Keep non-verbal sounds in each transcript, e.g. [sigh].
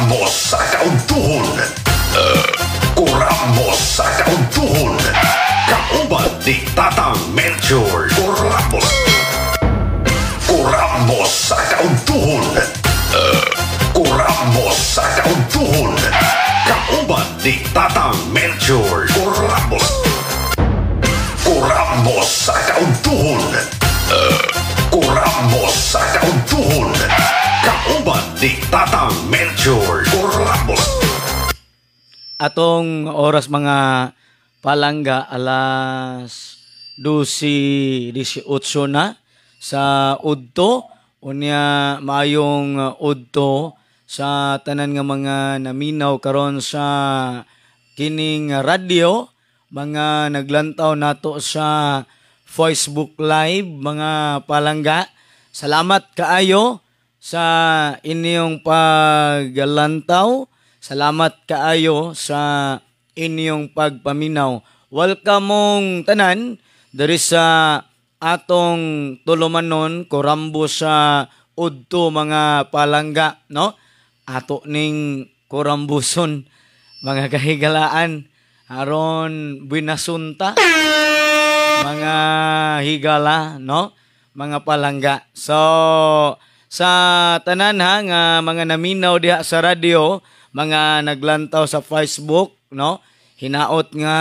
Kuramo sa kautuhon! Uh, eh, kuramo sa kautuhon! Kauban ni Tatang Melchor! Kuramo! Kuramo sa kautuhon! Uh, eh, kuramo sa kautuhon! Kauban ni Tatang Melchor! ni Tatang Melchor Corramos. Atong oras mga palangga alas 12.18 na sa Udto. Unya maayong Udto sa tanan nga mga naminaw karon sa kining radio mga naglantaw nato sa Facebook Live mga palangga. Salamat kaayo sa inyong paglantaw. Salamat kaayo sa inyong pagpaminaw. Welcome mong tanan diri sa atong tulumanon kurambo sa udto mga palangga no ato ning kurambuson mga kahigalaan aron binasunta mga higala no mga palangga so sa tanan ha nga mga naminaw diha sa radio, mga naglantaw sa Facebook, no? Hinaot nga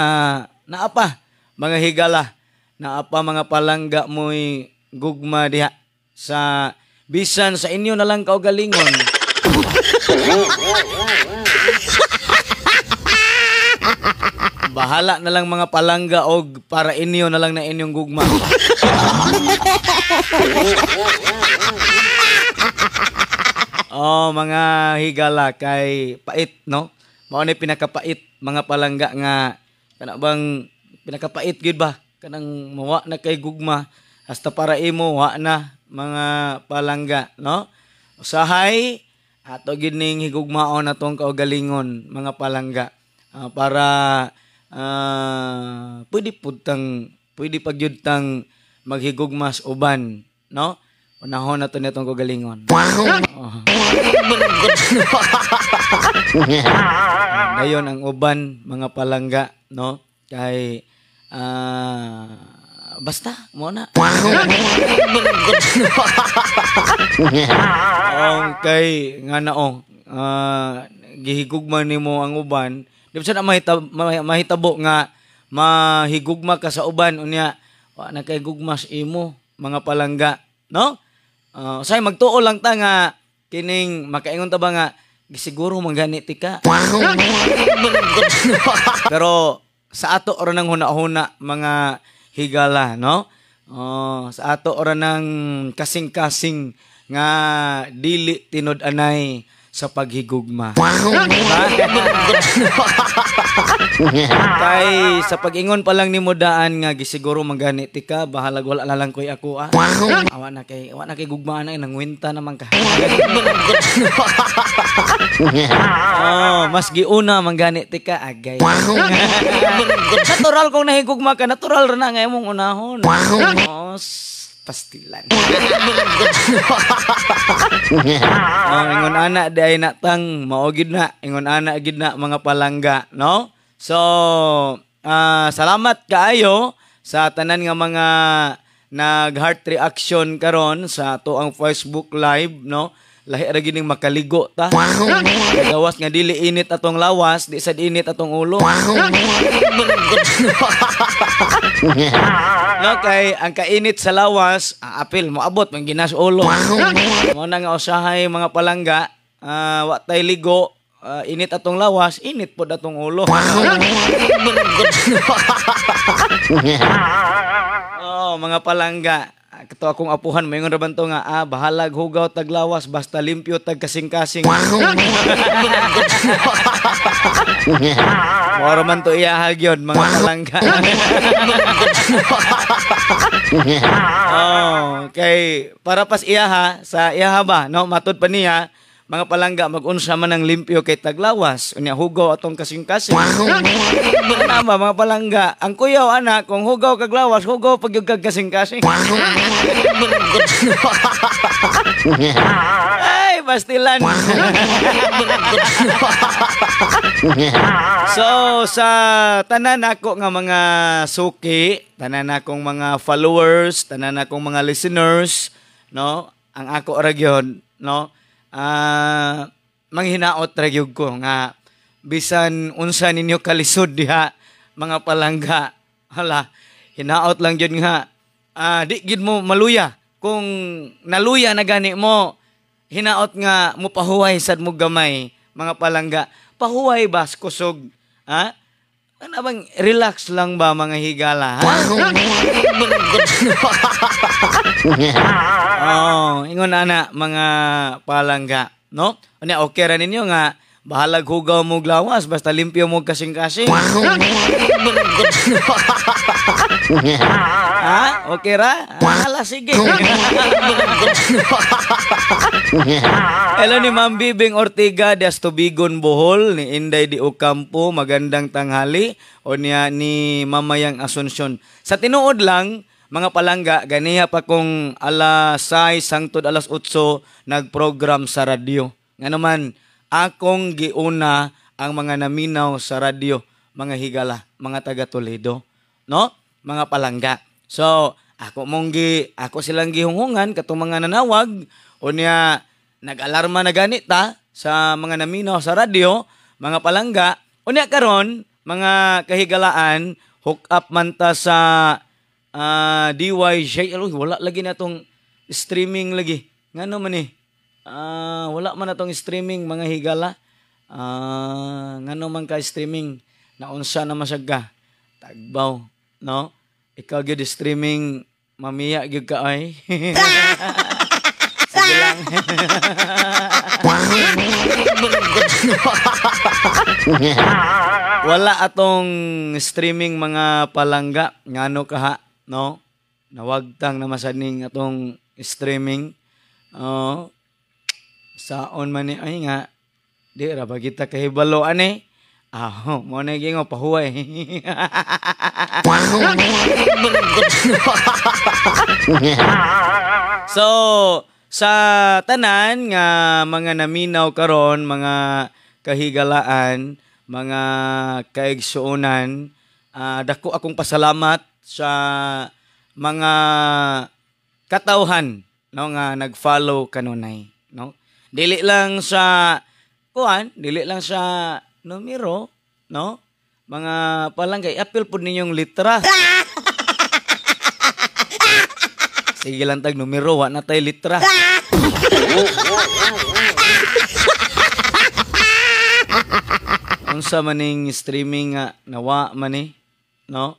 naapa mga higala, naapa mga palangga mo'y gugma diha sa bisan sa inyo na lang kaugalingon. Bahala na lang mga palangga og para inyo na lang na inyong gugma. [laughs] [laughs] oh, mga higala kay pait, no? Mao ni pinakapait mga palangga nga kana bang pinakapait gid ba? Kanang mawa na kay gugma hasta para imo wa na mga palangga, no? Usahay ato gining higugmaon atong kaugalingon mga palangga uh, para uh, pwede pud tang pwede pagyud tang maghigugmas uban, no? Unahon na to nitong kagalingon. Wow! [laughs] Ngayon, ang uban, mga palangga, no? Kay, ah, uh, basta, na. Ang kay, nga naong, uh, ah, gihigugma ni mo ang uban, di ba siya na mahitab, mahitabo nga, mahigugma ka sa uban, unya, wa na kay gugmas imo, mga palangga, no? Uh, oh, say magtuo lang ta nga kining makaingon ta ba nga siguro mangani ti ka. [laughs] Pero sa ato ora nang huna-huna mga higala, no? Oh, sa ato ora nang kasing-kasing nga dili tinud-anay sa paghigugma. Kay [laughs] diba? sa pagingon pa lang ni mo daan nga gisiguro mangani ti ka bahalag wala na lang koy ako ah. Awa na kay awa na kay gugmaan na eh, nangwenta naman ka. [laughs] oh, mas giuna mangani ti ka agay. [laughs] natural kong nahigugma ka natural ra na nga imong unahon. Oh, pastilan. [laughs] oh, ingon ana di ay natang mao gid na ingon ana gid na mga palangga, no? So, uh, salamat kaayo sa tanan nga mga nag heart reaction karon sa ato ang Facebook live, no? lahi ra gining makaligo ta. Lawas nga dili init atong lawas, di sad init atong ulo. [laughs] No kay ang kainit sa lawas, ang apil mo abot man ginas ulo. Mo na nga usahay mga palangga, uh, wa tay ligo, uh, init atong lawas, init pod atong ulo. [laughs] oh, mga palangga, Ketua akong apuhan mayon raban to nga ah, bahalag hugaw taglawas basta limpyo tagkasing-kasing. Moro man to iyahag yun, mga kalangga. [laughs] oh, okay, para pas iyaha sa iyaha ba, no matud pa niya mga palangga magunsa man ang limpyo kay taglawas unya hugaw atong kasing-kasing tama mga palangga ang kuyaw anak kung hugaw kag lawas hugaw pag yung kag kasing-kasing ay bastilan so sa tanan ako nga mga suki tanan akong mga followers tanan akong mga listeners no ang ako ra no uh, manghinaot regyog ko nga bisan unsa ninyo kalisod diha mga palangga hala hinaot lang jud nga uh, di gid mo maluya kung naluya na gani mo hinaot nga mo pahuway sad mo gamay mga palangga pahuway bas kusog ha ano bang relax lang ba mga higala ha? [laughs] [laughs] oh, ingon ana mga palangga, no? Ani okay ra ninyo nga bahalag hugaw mo glawas basta limpyo mo kasing-kasing. [laughs] ha? Okay ra? Hala, sige. [laughs] Hello ni Ma'am Bibing Ortiga de Astubigon Bohol ni Inday Di Ocampo magandang tanghali o niya ni Mamayang Asunsyon. Sa tinuod lang mga palangga, ganiya pa kung alas 6 hangtod alas 8 nagprogram sa radyo. Nga naman, akong giuna ang mga naminaw sa radyo, mga higala, mga taga Toledo, no? Mga palangga. So, ako mong gi, ako silang gihungungan katong mga nanawag o niya nag-alarma na ganit ganita sa mga naminaw sa radyo, mga palangga, o karon mga kahigalaan hook up man ta sa uh, ah, DYJ, aloy, wala lagi na tong streaming lagi. Ngano man eh, uh, wala man na streaming mga higala. Uh, ngano man ka streaming, naunsa na masaga. Tagbaw, no? Ikaw gyud streaming, mamiya gyud ka ay. [laughs] [laughs] wala atong streaming mga palangga ngano kaha no? Nawagtang na masadning atong streaming. Uh, sa on man ni ay nga di ra ba kita kahibalo ani. Ah, oh, mo na gingo pahuway. so, sa tanan nga mga naminaw karon, mga kahigalaan, mga kaigsuonan, uh, dako akong pasalamat sa mga katauhan no nga nag-follow kanunay no dili lang sa kuan dili lang sa numero no mga palanggay apil pud ninyong litra [laughs] sige lang tag numero wa na tay litra [laughs] unsa maning streaming nga nawa man eh, no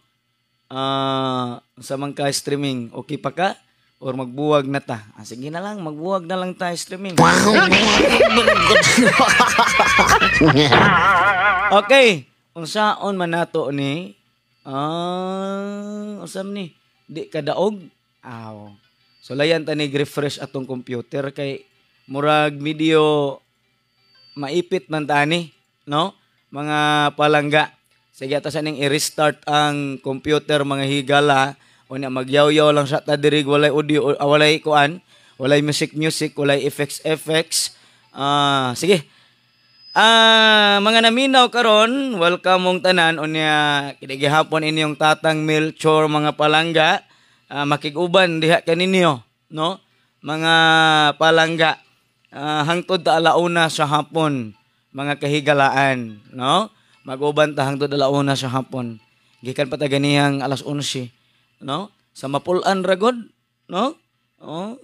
uh, sa mga streaming, okay pa ka? Or magbuwag na ta? Ah, sige na lang, magbuwag na lang tayo streaming. [laughs] okay, unsa on man nato ni ah unsa usam ni di kadaog aw so layan ta ni refresh atong computer kay murag medyo maipit man tani no mga palangga Sige, ato sa ning i-restart ang computer mga higala. Una, na magyaw-yaw lang sa ta dirig walay audio, uh, walay kuan, walay music music, walay effects effects. Ah, uh, sige. Ah, uh, mga naminaw karon, welcome mong tanan unya kinigihapon inyong tatang Melchor mga palangga. Uh, makiguban diha kaninyo, no? Mga palangga uh, hangtod ta alauna sa hapon mga kahigalaan, no? Mag-uban ta hangtod alauna sa hapon. Gikan pa taganihang alas 11, no? Sa mapulan ra gud, no? Oh,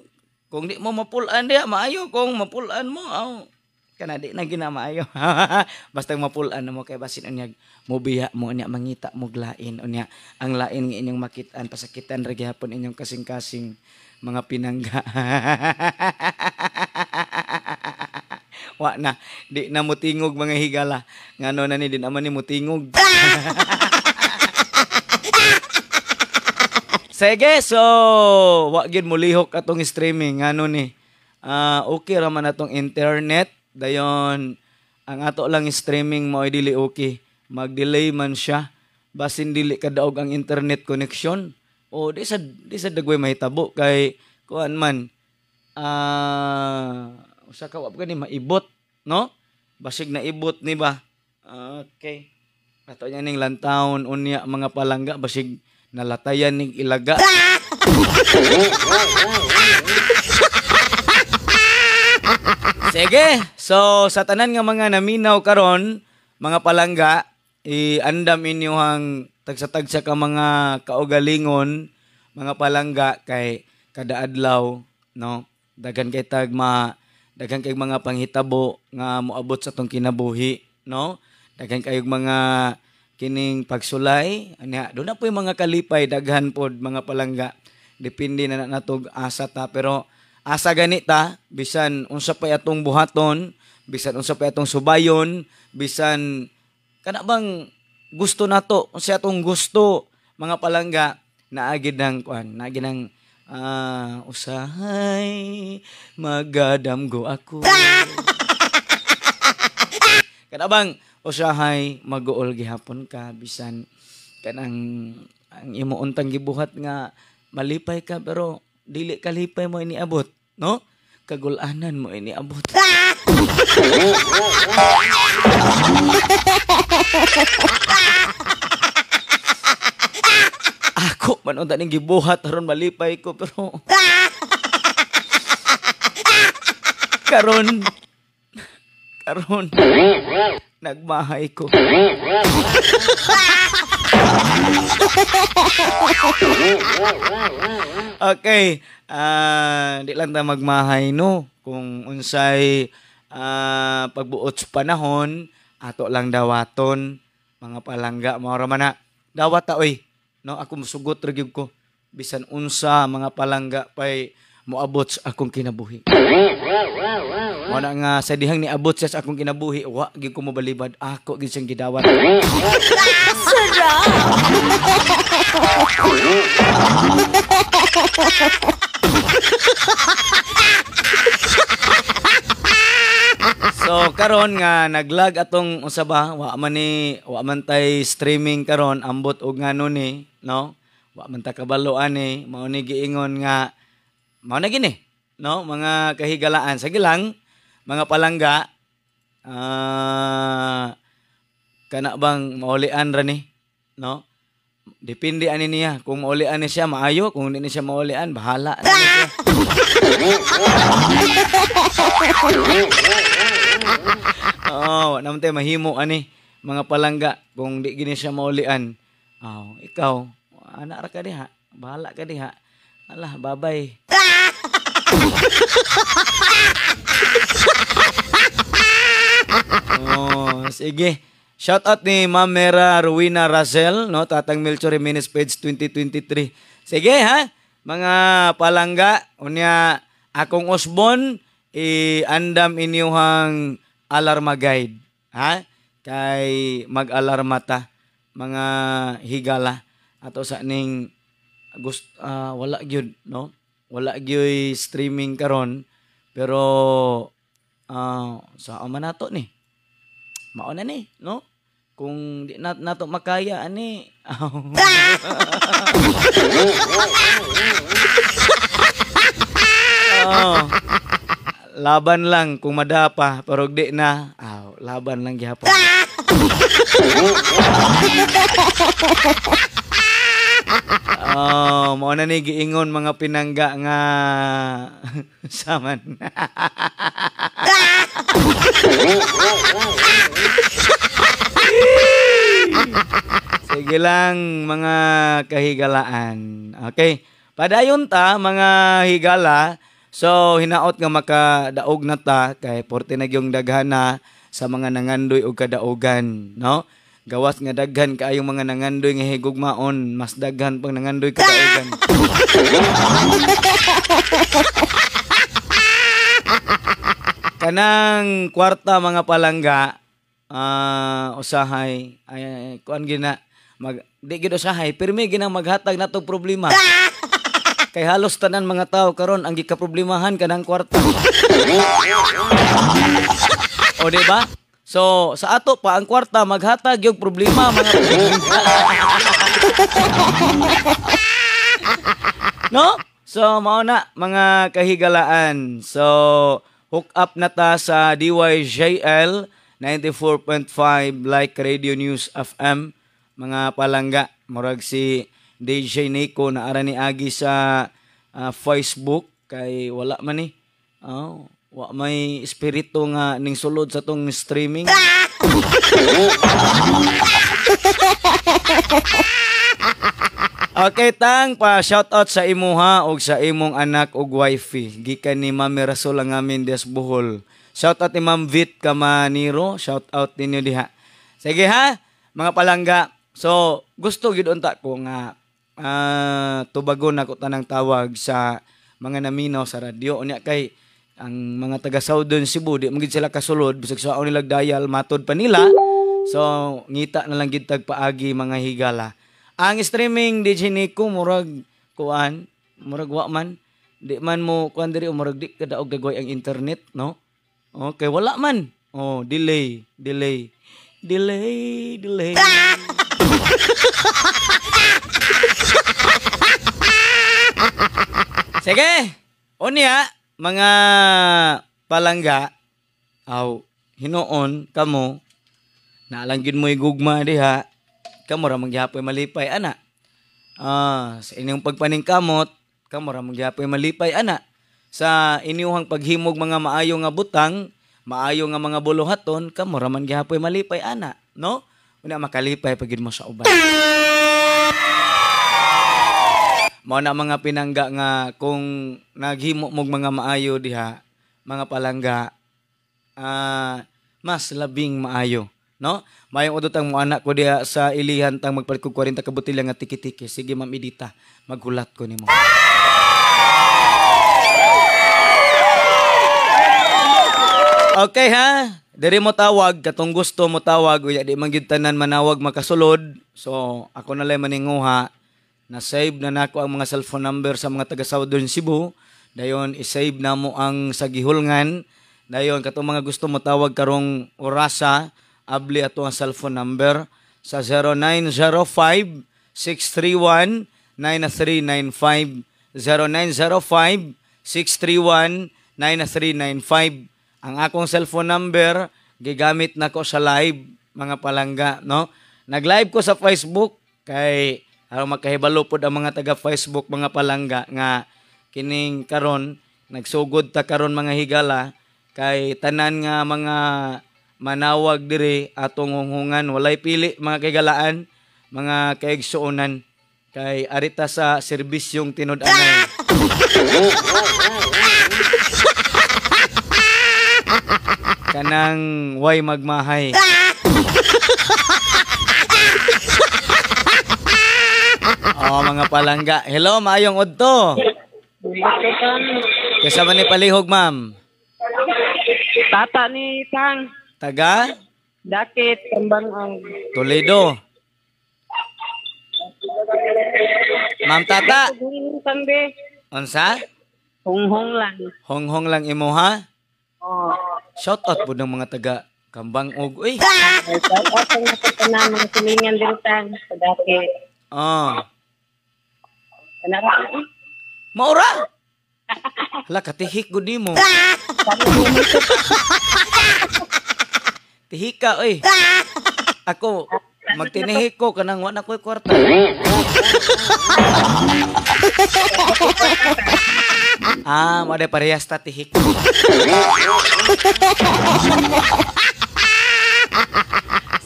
kung di mo mapulan dia, maayo kung mapulan mo, oh, kana di na ginamaayo. [laughs] Basta mapulan na mo kay basin unya mo biya mo unya mangita mo glain unya ang lain nga inyong makitaan pasakitan ra gihapon inyong kasing-kasing mga pinangga. [laughs] wa na di na mutingog mga higala ngano na ni di naman ni mutingog [laughs] Sige, so wa gid mulihok atong streaming ngano ni uh, okay ra man atong internet dayon ang ato lang streaming mo dili okay mag-delay man siya basin dili kadaog ang internet connection o di sa di sa dagway mahitabo kay kuan man ah uh, usa ka wa gani maibot, no? Basig na ibot ni ba? Okay. Ato niya ning lantawon unya mga palangga basig nalatayan ning ilaga. [laughs] Sige. So sa tanan nga mga naminaw karon, mga palangga, iandam inyo hang tagsa-tagsa ka mga kaugalingon, mga palangga kay kada adlaw, no? Dagan kay tag ma Daghang kay mga panghitabo nga moabot sa tong kinabuhi, no? Daghang kay mga kining pagsulay anya do na po yung mga kalipay daghan pod mga palangga depende na natog asa ta pero asa gani ta bisan unsa pa atong buhaton bisan unsa pa atong subayon bisan kana bang gusto nato unsa atong gusto mga palangga naagi nang kuan naagi ng Ah, usahay magadamgo ako. [laughs] Kanabang usahay maguol gihapon ka bisan kanang ang imuuntang gibuhat nga malipay ka pero dili kalipay mo iniabot, no? Kagulanan mo iniabot. [laughs] [laughs] Dako man unta ning gibuhat aron malipay ko pero [laughs] karon karon nagmahay ko. [laughs] okay, uh, di lang ta magmahay no kung unsay uh, pagbuot sa panahon ato lang dawaton mga palangga mo ra man na dawat ta oy No, ako musugot ra ko bisan unsa mga palangga pay moabot sa akong kinabuhi. Mo na nga sa dihang ni abot sa akong kinabuhi, wa gyud ko mobalibad ako gyud siyang gidawat. Sira. [laughs] so karon nga naglag atong usaba wa man ni wa man tay streaming karon ambot og ngano ni no wa man ta kabalo ani mao ni giingon nga mao na gini no mga kahigalaan sa gilang mga palangga uh, kana bang maulian ra ni no depende ani niya kung maulian ni siya maayo kung hindi ni siya maulian bahala ano [laughs] [laughs] Oo, oh, naman tayo mahimo ani mga palangga kung di gini siya maulian. Oh, ikaw, anak ra ka diha, bahala ka diha. Alah, babay. [laughs] oh, sige. Shout out ni Ma'am Mera Ruina Razel, no? Tatang Melchor Jimenez page 2023. Sige ha, mga palangga, unya akong osbon, i-andam inyuhang alarma guide. Ha? Kay mag-alarma ta mga higala ato sa ning gusto uh, ah, wala gyud no wala gyoy streaming karon pero uh, sa ama nato ni mao na ni no kung di na, nato makaya ani oh. [laughs] laban lang kung madapa, pero di na, aw, ah, laban lang gihapon. oh, mo na ni giingon mga pinangga nga [laughs] saman. Sige lang mga kahigalaan. Okay. Padayon ta mga higala So hinaot nga makadaog na ta kay porte na gyung daghana sa mga nangandoy og kadaogan, no? Gawas nga daghan kaayong mga nangandoy nga higugmaon, mas daghan pang nangandoy kadaogan. [laughs] Kanang kwarta mga palangga, uh, usahay ay, kuan gina mag di gid usahay pirmi gina maghatag na nato problema. [laughs] Kay halos tanan mga tao karon ang gikaproblemahan kanang kwarta. o di ba? So, sa ato pa ang kwarta maghatag yung problema mga [laughs] No? So, mao na mga kahigalaan. So, hook up na ta sa DYJL 94.5 like Radio News FM mga palangga murag si DJ Nico na ara ni agi sa uh, Facebook kay wala man ni. Eh. Oh, wa may espiritu nga ning sulod sa tong streaming. [laughs] okay tang pa shout out sa imuha og sa imong anak og wifey gikan ni Mami Rasol ang amin des Bohol. Shout out ni Ma'am Vit Kamaniro, shout out ninyo diha. Sige ha, mga palangga. So, gusto gyud unta ko nga uh, ah, tubagon ako tanang tawag sa mga naminaw sa radyo. Unya kay ang mga taga Southern Cebu, di magid sila kasulod, bisag sa nilag dayal, matod pa nila. So, ngita na lang gid paagi mga higala. Ang streaming DJ Nico murag kuan, murag wa man di man mo kuan diri murag di kadaog gagoy ang internet, no? Okay, wala man. Oh, delay, delay. Delay, delay. [laughs] Sige. O mga palangga, aw, hinoon kamo, nalanggin mo'y gugma diha, kamo ra magyapoy malipay, ana. Ah, sa inyong pagpaningkamot, kamo ra magyapoy malipay, ana. Sa inyong paghimog mga maayo nga butang, maayo nga mga buluhaton, kamo ra man gihapoy malipay, ana. No? Una makalipay pagid mo sa uban. Mao na mga pinangga nga kung naghimo mog mga maayo diha, mga palangga uh, mas labing maayo, no? Mayong udot ang anak ko diha sa ilihan tang magpalit ko 40 ka butil nga tiki-tiki. Sige ma'am Edita, maghulat ko nimo. Okay ha? Diri mo tawag, katong gusto mo tawag, uya di man gid manawag makasulod. So, ako na lang maninguha na save na nako ang mga cellphone number sa mga taga Southern Cebu. Dayon i-save na mo ang sa gihulngan. Dayon katong mga gusto mo tawag karong orasa, abli ato ang cellphone number sa 0905 631 9395 0905 631 9395 ang akong cellphone number, gigamit na ko sa live, mga palangga, no? naglive ko sa Facebook, kay aron ah, makahibalo pod ang mga taga Facebook, mga palangga, nga kining karon, nagsugod ta karon mga higala, kay tanan nga mga manawag diri atong hunghungan, walay pili mga kaigalaan mga kaigsuonan, kay arita sa serbisyong tinud anay [laughs] Kanang why magmahay. [laughs] oh, mga palangga. Hello, maayong udto. Kasama ni Palihog, ma'am. Tata ni Tang. Taga? Dakit, ang... Toledo. Ma'am Tata. Unsa? Honghong lang. Honghong lang imo ha? Oh. Shout out po ng mga taga Kambang og eh. Shout out sa mga taga mga silingan dirutan sa dati. Ah. Kanara. Maura. Hala katihik gud nimo. Tihika uy. Ako magtinihik ko kanang wa na koy kwarta ah, mau ada parias statihik.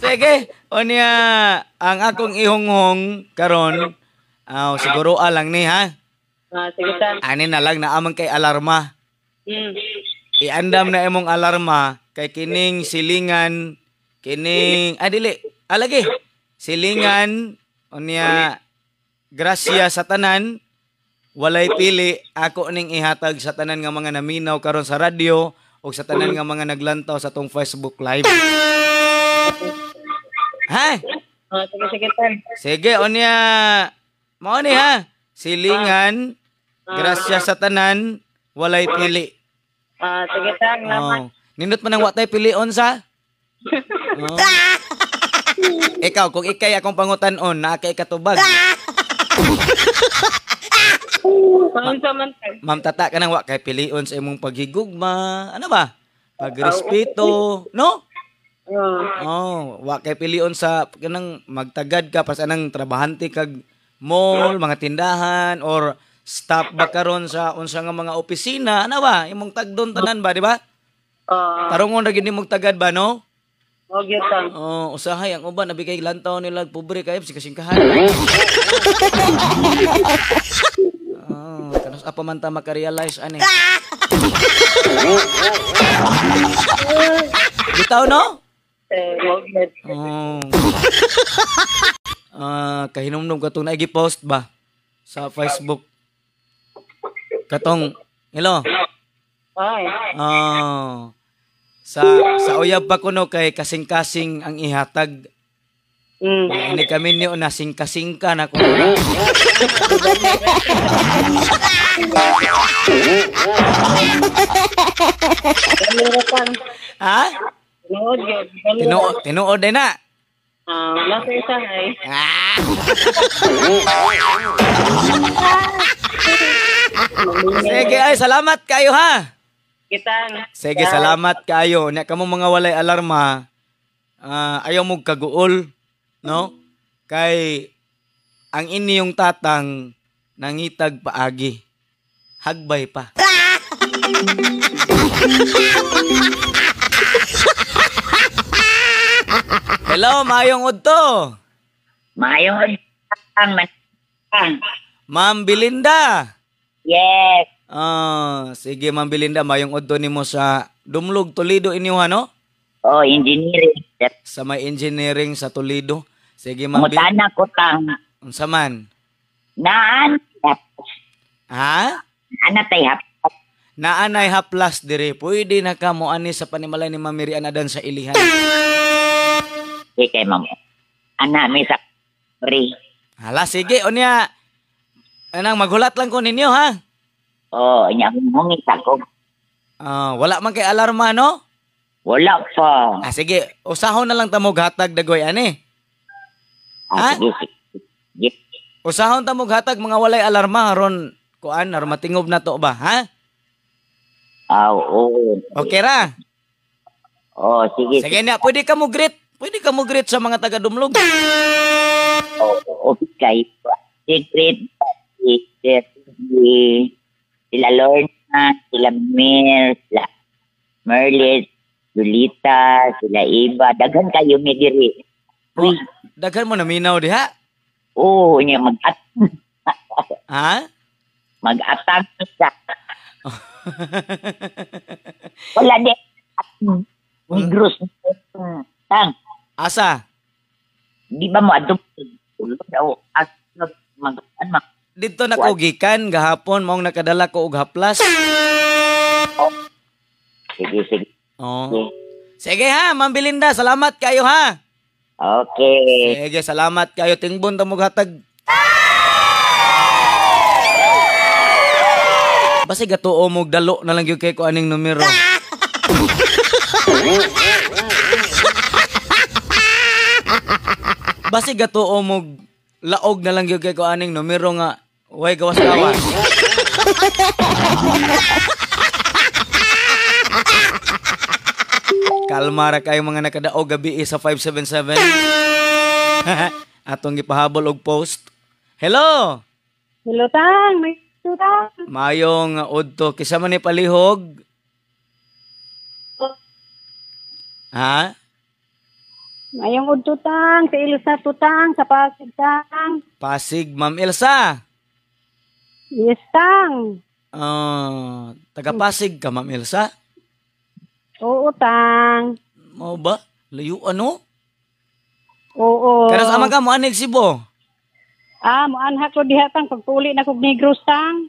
Sige, onya ang akong ihonghong karon. Aw, oh, siguro alang ni ha. Ah, sige tan. Ani ah, na lang na amang kay alarma. Mm. Iandam na imong alarma kay kining silingan kining adili ah, alagi ah, silingan onya gracia sa tanan Walay pili, ako ning ihatag sa tanan nga mga naminaw karon sa radyo o sa tanan nga mga naglantaw sa tong Facebook Live. Ha? Oh, sige, sige, Tan. Sige, onya. Mao ni ha. Silingan, ah. grasya sa tanan, walay pili. Ah, sige, Tan. Oh. Nindot man ang watay pili on sa? [laughs] Oh. Ikaw, kung ikay akong pangutan-on, na kay katubag. [laughs] Pamansamantag. Ma- Ma'am Tata, kanang wa kay pilion sa imong paghigugma. Ano ba? Pagrespeto, ah, no? Uh, oh, wa kay pilion sa kanang magtagad ka pas anang trabahante kag mall, mga tindahan or stop ba karon sa unsa nga mga opisina, ano ba? Imong tagdon tanan ba, di ba? Uh, ah. Tarungon ra gini nimong tagad ba, no? Oh, gyud Oh, usahay ang uban nabigay lantaw nila pobre kayo eh, si kasingkahan. [laughs] apamanta makarealize ani. Ah! [laughs] Bitaw no? Eh, oh. [laughs] Ah, kahinomnom katong naigi post ba sa Facebook? Katong hello. Hi. Oh. Sa sa uyab pa kuno kay kasing-kasing ang ihatag Mm. Ini kami ni una singka-singka na ko. [laughs] ha? Tinood yun. Tinood, tinood din na. Ah, wala sa isa ay. Sige ay, salamat kayo ha. Kitan. Sige, salamat kayo. Na kamo mga walay alarma. Uh, ayaw mo kaguol, no? Kay ang inyong tatang nangitag paagi hagbay pa. Hello, mayong udto. Mayong Ma'am Belinda. Yes. Ah, sige Ma'am Belinda, mayong udto nimo sa Dumlog Toledo inyo ano? Oh, engineering. Sa may engineering sa Toledo. Sige Ma'am Belinda. Mutana ko tang. Unsa man? Naan. Ha? Anatay hap. Naanay haplas dire, pwede na ka mo ani sa panimalay ni Mamirian adan sa ilihan. Sige kay ma'am. Ana mi sa pre. Hala sige unya. Anang maghulat lang ko ninyo ha. Oh, nya mungit ako. Ah, wala man kay alarma no? Wala pa. Ah, sige, usahon na lang tamo gatag dagoy ani. Ah, ha? Sige, sige. Usahon tamo gatag mga walay alarma ron kuan or matingob na to ba, ha? Ah, oo. Okay ra. Oh, sige. Sige na, pwede ka mo greet. Pwede ka mo greet sa mga taga Dumlog. Oh, oh, okay. Secret sister si Lord na, sila Mir, sila Merlis, Julita, sila Iba. Daghan kayo mi diri. Uy, daghan mo na minaw diha. Oo, oh, niya mag Ha? Mag-atag ka. [laughs] Wala din. Negros. Tang. Asa? Di ba mo adto ano, Dito na ko gikan gahapon mong nakadala ko og haplas. Oh. Sige sige. Oh. Sige ha, Ma'am Belinda, salamat kayo ha. Okay. Sige, salamat kayo. Tingbon ta mo hatag Basta gatuo mo dalo na lang yung kay ko aning numero. Basta gatuo mo laog na lang yung kay ko aning numero nga way gawas gawas. Kalma ra kayo mga nakadaog gabi eh, sa 577. [laughs] Atong ipahabol og post. Hello. Hello tang, may Mayong udto kisa man ni palihog. Ha? Mayong udto tang sa Ilsa tutang sa Pasig tang. Pasig Ma'am Ilsa. Yes tang. Ah, uh, taga Pasig ka Ma'am Ilsa? Oo tang. Mo ba? Layo ano? Oo. Pero sa mga mo anig sibo. Ah, mo anha ko diha tang pagpuli na kog Negros tang.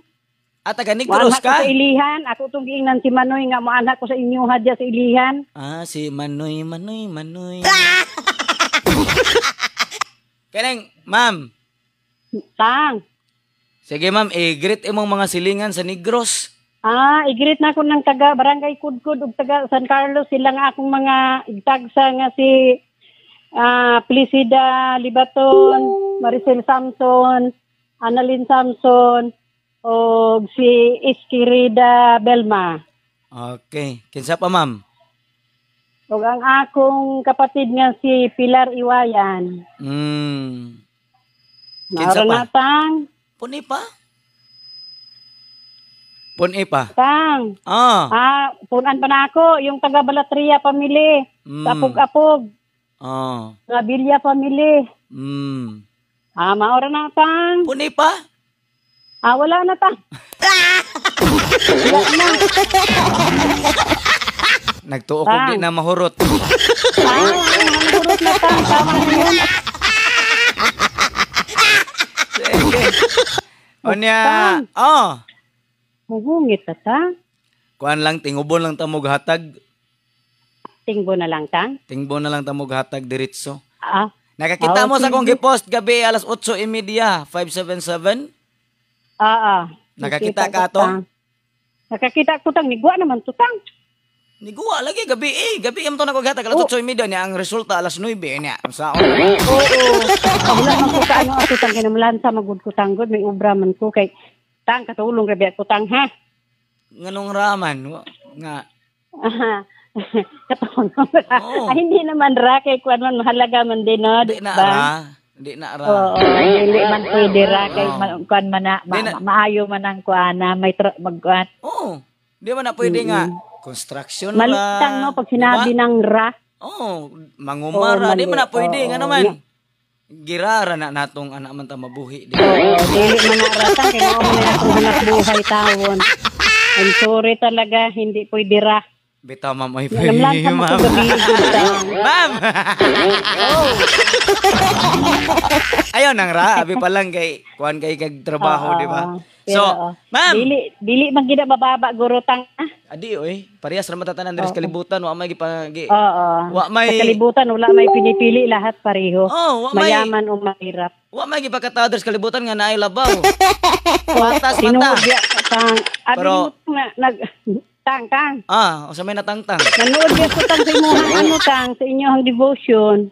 At ah, taga Negros ka? Muanha sa Ilihan. Ako itong giingnan si Manoy nga muanha ko sa inyo hadya sa Ilihan. Ah, si Manoy, Manoy, Manoy. [laughs] Kaneng, ma'am. Tang. Sige ma'am, i-greet imong mga silingan sa Negros. Ah, i-greet na ako ng taga Barangay Kudkud ug taga San Carlos sila nga akong mga igtagsa nga si ah, Plisida Libaton. Maricel Samson, Annalyn Samson, o si Iskirida Belma. Okay. Kinsa pa, ma'am? O ang akong kapatid nga si Pilar Iwayan. Mm. Kinsa pa? Natang. Puni pa? Puni pa? Tang. Ah. Ah, punan pa na ako. Yung taga Balatria family. Mm. Tapog-apog. Ah. Nabilya family. Mm. Ah, maura na tang. Puni pa? Ah, wala na ta. [laughs] na. Nagtuo ko ah. di na mahurot. ah, mahurot na ta. Tama na yun. Sige. Onya. Oh. Hugungit na tang. Kuan lang, tingubon lang tamog hatag. Tingbo na lang tang? Tingbo na lang tamog hatag diretso. Ah. Nakakita ah, mo sa kong gipost gabi alas imedia, e 577? Ah, ah. Nakakita ka atong? Nakakita ko tang, nigwa naman to tang. Niguwa lagi gabi eh. Gabi yung to nagkagatag. Alas 8 imedia e niya. Ang resulta alas 9 eh niya. Ang saon. Oo. Wala man ko ka ano ako tang kinamulan sa magud ko tanggod. May ubra man ko kay tang katulong gabi ako tang ha. Nganong raman. Nga. Aha. Katong. [laughs] Oh. Ay, hindi naman ra kay kung ano, mahalaga man din, no? Di na ra. Di na ra. Oo, hindi man pwede ra kay kuan man na, maayo man ang kuan na, may magkuan. Oo. Di man na pwede nga. Construction ra. Malitang, no? Pag sinabi ng ra. Oo, mangumara. Di man na pwede, nga naman girara na natong anak man ta mabuhi di Oo, dili man narata kay mao man na buhay tawon. I'm sorry talaga, hindi pwede ra. Beta, ma'am, ay pwede, ma'am. [laughs] ma'am! [laughs] Ayun, ra, abi pa lang kay, kuhan kay kag trabaho, oh, di ba? So, ma'am! Dili, dili man gina bababa, gurutang. Ah. Adi, oy. Parehas na matatanan, oh, kalibutan, wa may gipagi. Oo, oh, oh. Wa may... Sa kalibutan, wala may pinipili lahat pareho. Oh, wa may... Mayaman o mahirap. Wa may gipakatao, sa kalibutan nga naay labaw. Matas, mata. Sinuhog, sa... Pero... Na, nag... Tang, tang. Ah, o sa may natangtang. Nanood niya ko sa inyo ano tang, sa inyo ang devotion.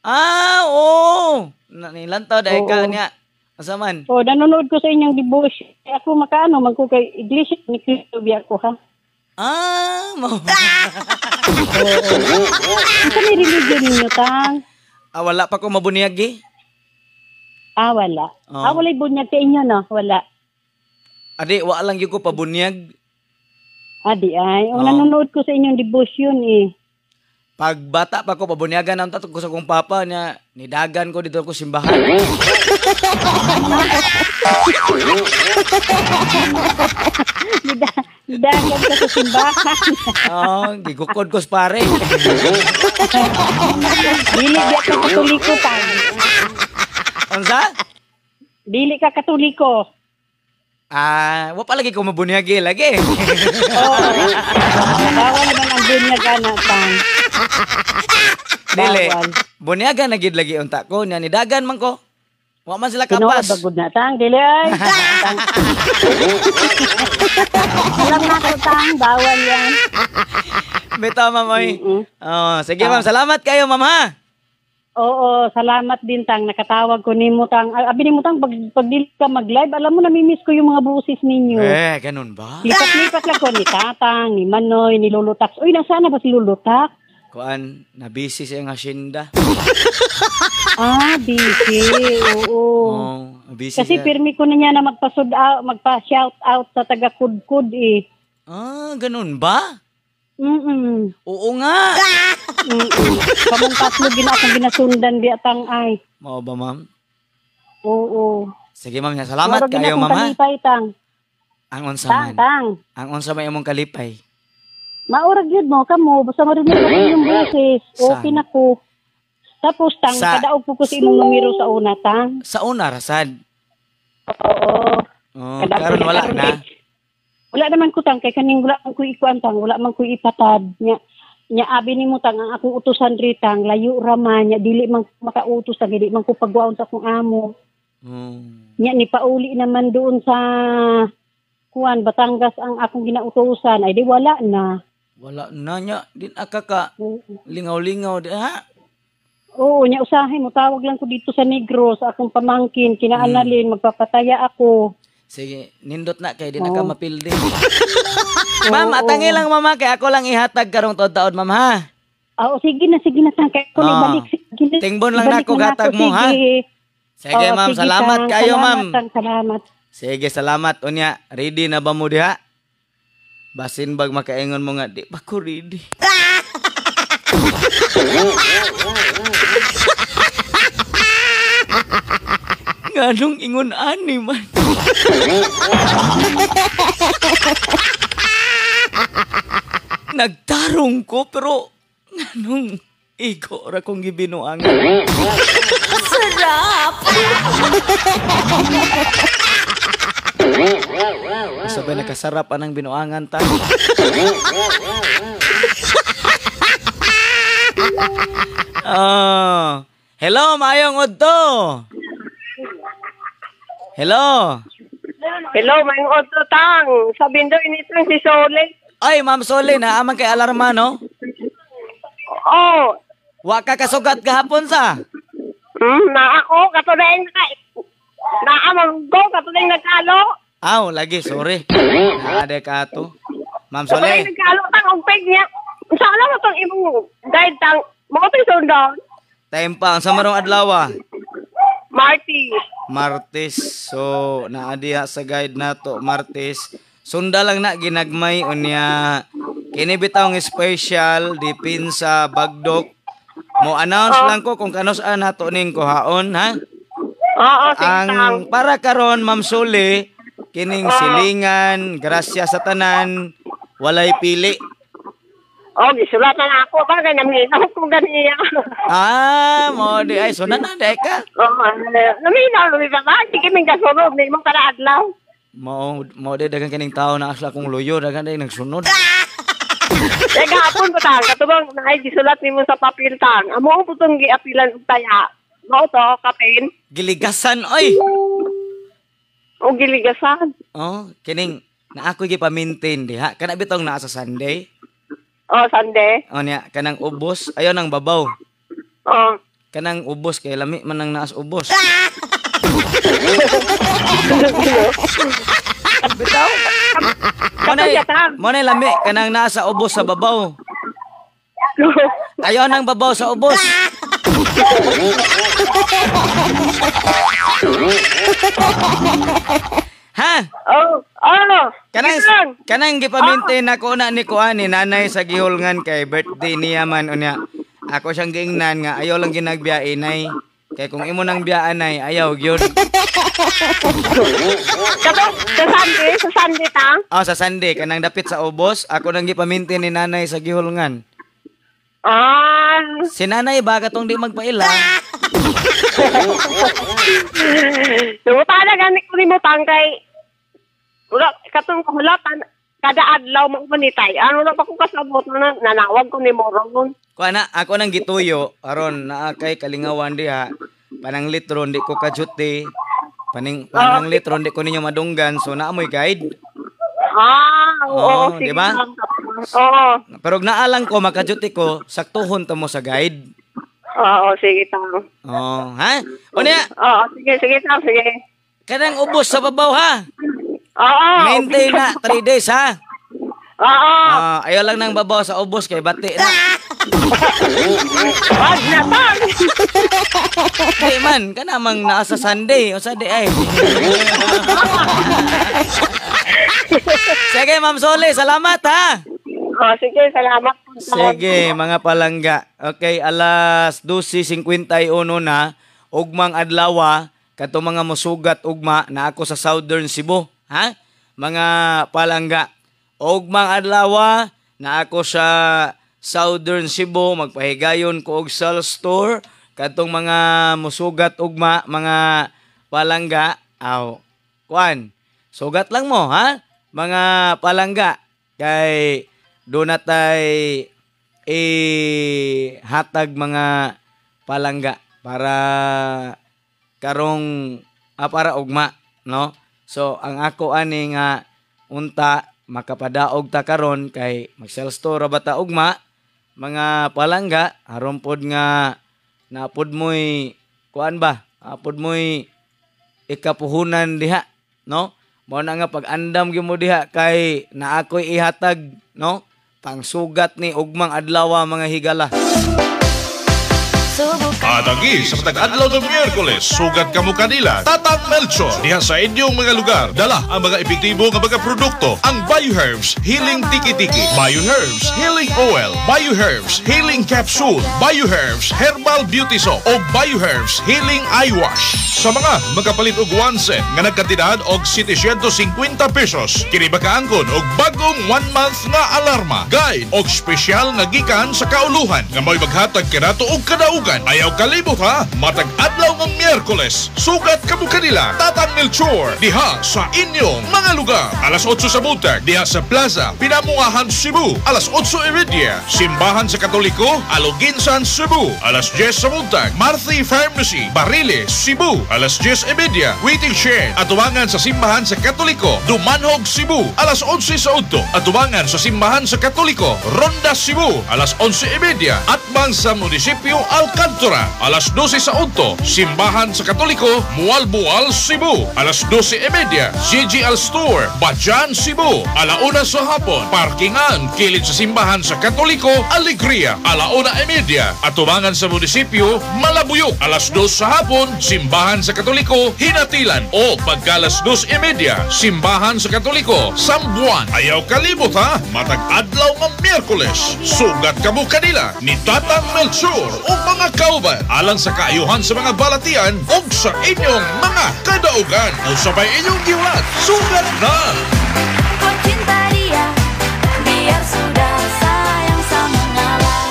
Ah, oo. Na- Nilantaw dahil Oo. ka niya. Asaman. O, nanonood ko sa inyong devotion. Kaya eh, Ako makano, magkukay iglesia ni Cristo biya ko ha. Ah, mo. [laughs] Ang kami religion ninyo tang. ah, wala pa ko mabuniyag eh. Ah, wala. Oo. Ah, wala'y bunyag sa inyo no? Wala. Adi, wa lang yung ko pabunyag. Adi ay. O, Oo. nanonood ko sa inyong devotion eh. Pag bata pa ko, pabunyagan ang tatog ko sa kong papa niya, nidagan ko dito ko simbahan. Nidagan ka sa simbahan. Oo, gigukod ko sa pare. Dili ka katuliko, katoliko, Ano sa? Dili ka katuliko. Ah, uh, wa palagi ko mabunyagi eh, lagi. [laughs] Oo. Bawal man ang bunyaga na tan. Ano, dili. Bunyaga na gid lagi unta ko nya ni dagan man ko. Wa man sila kapas. Tinood bagod na tang dili ay. Alam na ko tang bawal yan. Bitaw mamoy. Oo, oh, sige ma'am, ah. salamat kayo ma'am ha. Oo, salamat din tang nakatawag ko nimo tang. Ah, abi nimo tang pag pag ka mag-live, alam mo nami-miss ko yung mga boses ninyo. Eh, ganun ba? Lipat-lipat lang ko ni Tatang, ni Manoy, ni Lulutax. Uy, nasaan na ba si Lulutax? Kuan, na busy siya ng asyenda. [laughs] ah, busy. Oo. Oh, busy Kasi siya. pirmi ko na niya na magpasud out, ah, magpa-shout out sa taga Kudkud eh. Ah, ganun ba? Mm-mm. Oo nga. [laughs] Kamong tatlo gina akong ginasundan di atang ay. Mao ba, ma'am? Oo. Sige, ma'am. Salamat Mara kayo, mama. Kalipay, tang. Ang unsa man. Tang, Ang unsa may imong kalipay. Maurag yun mo, kamo. Basta marinig na yung boses. Okay na ko. Tapos, tang, sa... kadaog po ko sa imong numero sa una, tang. Sa una, Rasad? Oo. Oh, karon wala na wala naman ko tang kay kaning wala man ko ikuan tang wala man ko ipatad nya nya abi nimo tang ang akong utusan ritang layo ra man nya dili man makautos tang dili man ko pagwaon sa akong amo mm. nya ni pauli naman doon sa kuan Batangas ang akong ginautusan ay di wala na wala na nya din akaka lingaw-lingaw di ha Oo, nya usahay mo tawag lang ko dito sa Negros, akong pamangkin, kinaanalin, hmm. mm. magpapataya ako. Sige, nindot na kay di na ka mapildi. [laughs] ma'am, atangi lang mama kay ako lang ihatag karong tuod taod ma'am ha. Oo, sige na, sige na. Tang, kay ko na Ah. ibalik. Sige na, Tingbon lang na ibalik ako, na gatag mo, ha? sige. Sige ma'am, salamat Tang. kayo ma'am. Salamat, salamat. Sige, salamat unya. Ready na ba mo diha? Basin bag makaingon mo nga di pa ko ready. [laughs] Ganong ingon ani man. Nagtarong ko pero nganong igo ra kong gibinuang. Sarap! Sabay nakasarap anang binuangan ta. ah, Hello, mayong udto. Hello. Hello, may auto tang. Sabihin ini tang si Sole. Ay, Ma'am Sole, na amang kay alarma, no? Oh. Wa ka kasugat gahapon sa? Hmm, na ako, katunayan na. Na amang go, na kalo. Aw, lagi, sorry. Naade ka to. Ma'am Sole. Katunayan kalo tang, ang peg niya. alam mo tong ibong guide tang, mo tayo sundon. Tempang sa marong adlawa. Ah. Martis. Martis. So, naadiha sa guide nato, Martis. Sunda lang na ginagmay unya kini bitaw nga special dipin sa Bagdok. Mo announce oh. lang ko kung kano saan nato ning kuhaon ha. Oo, oh, oh, Ang para karon Ma'am Sule kining oh. silingan, grasya sa tanan, walay pili. Oh, gisulatan ako ba kay naminaw ko ganiya. ah, mo di ay eh, sunan [laughs] na dai ka. Oh, naminaw lumi ba ba? Sige ming kasunod ni mong kada adlaw. Mo mo di dagan ah, kaning tao na asla kong loyo dagan dai nagsunod. Teka apon ko tang katubang naay gisulat nimo sa papel tang. Amo ang putong giapilan og taya. Mao to kapin. Giligasan oy. oh giligasan. Oh, kining na ako gi pa maintain diha. Kana bitong Sunday. Oh, Sunday. Oh, niya, kanang ubos, ayo nang babaw. Oh. Kanang ubos kay lami man nang naas ubos. Bitaw. Manay, manay lami kanang nasa ubos sa babaw. Ayo nang babaw sa ubos. [laughs] Ha? Oh, ano? Kanang kanang gipamintin ah. ako na ni kuan nanay sa gihulngan kay birthday niya man unya. Ako siyang gingnan nga ayaw lang ginagbiyae nay. Kay kung imo nang biyaan nay ayaw gyud. Tapos sa Sunday, sa Sunday ta? Oh, sa Sunday kanang dapit sa ubos, ako nang gipamintin ni nanay sa gihulngan. Ah. Si nanay ba katong di magpaila? [laughs] Tuwa pa na ganit ko ni mo tangkay. Wala, katong wala kada adlaw mo ni Ano na pa ko kasabot na nanawag ko ni Moron. Ko ana ako nang gituyo aron naa kay kalingawan diha. Panang litro di ko kajuti. Paning panang ah. litro di ko ninyo madunggan so naa moy guide. Ah, oo, oh, di ba? Oo. Pero naalang ko makajuti ko saktuhon to mo sa guide. Ah, oo, sige tao. Oo, oh, ha? O niya? Oo, ah, sige, sige tao, sige. Kanang ubos sa babaw ha. Oo. Maintain na. Three days, ha? Oo. Ah, ayaw lang nang babaw sa ubos kay bati na. [laughs] Wag na man! Hindi man, ka namang naasa Sunday o sa di [laughs] Sige, Ma'am Sole, salamat ha! Oh, sige, salamat. Sige, mga palangga. Okay, alas 12.51 na, ugmang adlawa, kato mga musugat ugma na ako sa Southern Cebu ha? Mga palangga. Og mga adlaw na ako sa Southern Cebu magpahigayon ko og sales store katong mga musugat ugma mga palangga aw kwan sugat lang mo ha mga palangga kay do natay eh, hatag mga palangga para karong ah, para ugma no So ang ako ani nga unta makapadaog ta karon kay mag store ba ta ugma mga palangga aron pod nga napod moy kuan ba apod moy ikapuhunan diha no mao na nga pag-andam gyud mo diha kay naa ko'y ihatag no sugat ni ugmang adlaw mga higala subukan. Adagi sa matag-adlaw ng Miyerkules, sugat kamo kanila, Tatang Melchor. Diha sa inyong mga lugar, dala ang mga epektibo nga mga produkto, ang Bioherbs Healing Tiki-Tiki, Bioherbs Healing Oil, Bioherbs Healing Capsule, Bioherbs Herbal Beauty Soap, o Bioherbs Healing Eye Wash. Sa mga magkapalit og one set nga nagkatidad og 750 pesos, kini bakaangkon og bagong one month nga alarma, guide og special nga gikan sa kauluhan nga may maghatag kanato og kadaugan Dalugan. Ayaw kalimot ha, matag adlaw ng Miyerkules. Sugat ka kanila. Tatang Melchor, diha sa inyong mga lugar. Alas 8 sa buntag, diha sa plaza, pinamungahan Cebu. Alas 8 Iridia, simbahan sa Katoliko, Aluginsan Cebu. Alas 10 sa buntag, Marthy Pharmacy, Barile, Cebu. Alas 10 Iridia, waiting shed. Atuwangan sa simbahan sa Katoliko, Dumanhog Cebu. Alas 11 sa Udto, atuwangan sa simbahan sa Katoliko, Ronda Cebu. Alas 11 Iridia, at bang sa munisipyo Alcantara. Kantura. Alas 12 sa Unto, Simbahan sa Katoliko, Mualbual, Cebu. Alas 12.30, CGL e Store, Bajan, Cebu. Alauna sa hapon, parkingan, kilid sa Simbahan sa Katoliko, Alegria. Alauna e media, atubangan sa munisipyo, Malabuyok. Alas 2 sa hapon, Simbahan sa Katoliko, Hinatilan. O pagkalas 2.30, e Simbahan sa Katoliko, Sambuan. Ayaw kalimot ha, matag-adlaw ng Miyerkules. Sugat ka mo kanila ni Tatang Melchor o mga mga kauban alang sa kaayuhan sa mga balatian o sa inyong mga kadaugan o sabay inyong giwat. Sugat na! Pagkintaria, biar sudah sayang sama ngalah.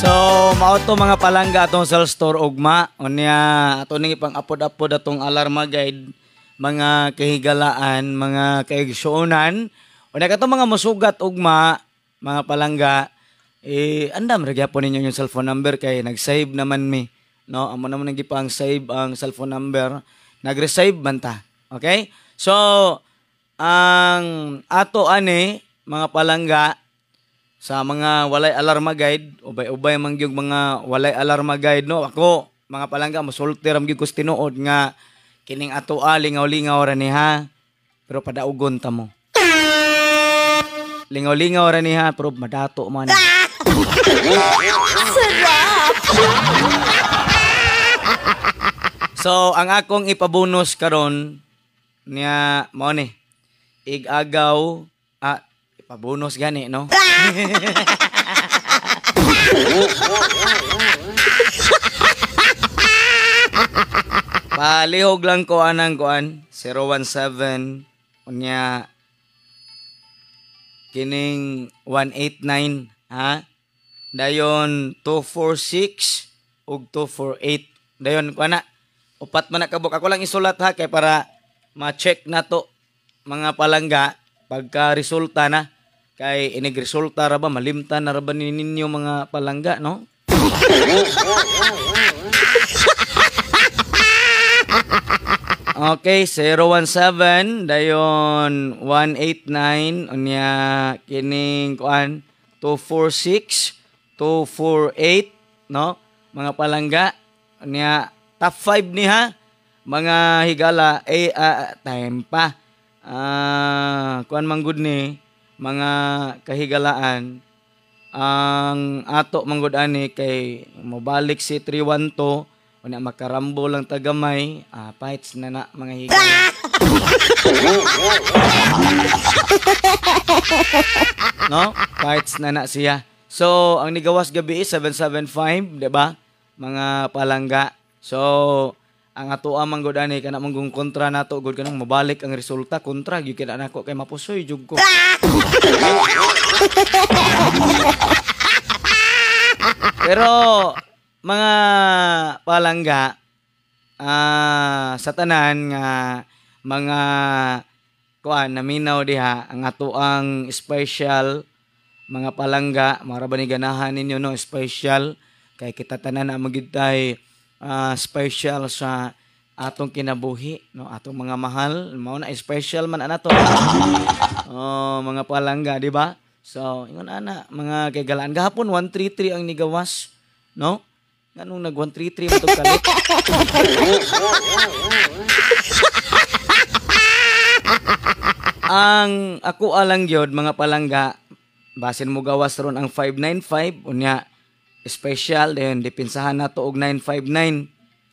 So, mao to mga palangga atong cell store ugma. Unya ato ning ipang apod-apod atong alarma guide mga kahigalaan, mga kaigsuonan. Unya kato mga masugat ugma, mga palangga eh andam ra gyapon ninyo yung cellphone number kay nag-save naman mi no amo naman nagipang save ang cellphone number nag-receive man ta okay so ang ato ani mga palangga sa mga walay alarma guide ubay-ubay man gyud mga walay alarma guide no ako mga palangga mosulti ram gyud ko tinuod nga kining ato lingaw-lingaw ra ni ha pero padaugon ta mo lingaw-lingaw ra ni ha pero madato man so, ang akong ipabonus karon niya mo ni igagaw at ah, ipabonus gani no. Palihog lang ko anang kuan 017 unya kining 189 ha dayon 246 ug 248 dayon ko na upat man nakabok ako lang isulat ha kay para ma-check na to mga palangga pagka resulta na kay inig resulta ra ba malimtan na ra ba ninyo mga palangga no Okay, 017 dayon 189 unya kining kuan 246 248, no? Mga palangga, niya, top 5 niya, mga higala, eh, uh, time pa. Uh, kuan manggod ni, mga kahigalaan, ang ato manggod ani kay mobalik si 312, Una makarambo lang tagamay, ah, fights na na mga higala [laughs] no? Fights na na siya. So, ang nigawas gabi is 775, di ba? Mga palangga. So, ang ato amang gud ani kana mong kontra nato gud kanang mabalik ang resulta kontra gyud kana ako kay mapusoy jug ko. [laughs] Pero mga palangga uh, sa tanan nga mga kuan naminaw diha ang ato ang special mga palangga, mara ba ni ganahan ninyo no special kay kita tanan na magitay uh, ah, special sa atong kinabuhi no atong mga mahal mao na special man ana to oh mga palangga di ba so ingon ana mga kay galaan gahapon 133 ang nigawas no nganong nag 133 matog kalit ang ako alang gyud mga palangga basin mo gawas ron ang 595 unya special then dipinsahan nato og 959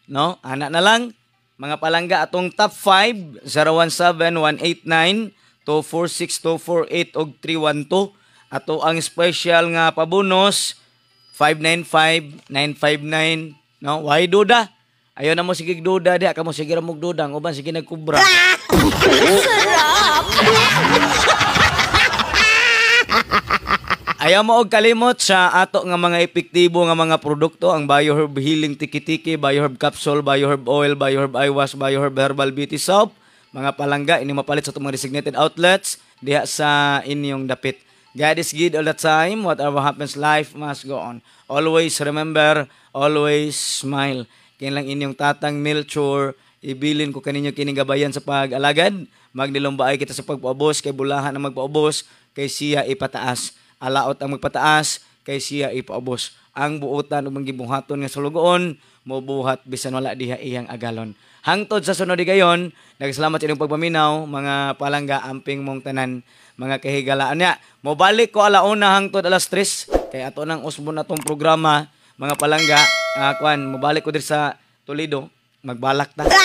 no ana na lang mga palangga atong top 5 017-189-246-248 og 312 ato ang special nga pabonus 595-959 no why duda ayo na mo sige duda di ka mo sige ra mo duda uban sige nagkubra [laughs] sarap Ayaw mo og kalimot sa ato nga mga epektibo nga mga produkto ang Bioherb Healing Tiki-Tiki, Bioherb Capsule, Bioherb Oil, Bioherb Eye Wash, Bioherb Herbal Beauty Soap. Mga palangga ini mapalit sa mga designated outlets diha sa inyong dapit. God is good all the time. Whatever happens, life must go on. Always remember, always smile. Kailang inyong tatang Melchor, ibilin ko kaninyo gabayan sa pag-alagad. Magnilumbaay kita sa pagpaubos, kay bulahan ang magpaubos, kay siya ipataas alaot ang magpataas kay siya ipaubos ang buutan ug gibuhaton nga sulugoon mobuhat bisan wala diha iyang agalon hangtod sa sunod gayon nagsalamat sa inyong pagpaminaw mga palangga amping mong tanan mga kahigalaan niya mobalik ko alauna hangtod alas 3 kay ato nang usbon atong programa mga palangga uh, kwan mobalik ko dir sa Toledo magbalak ta [laughs]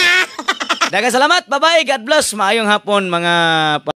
Daghang salamat. Bye-bye. God bless. Maayong hapon mga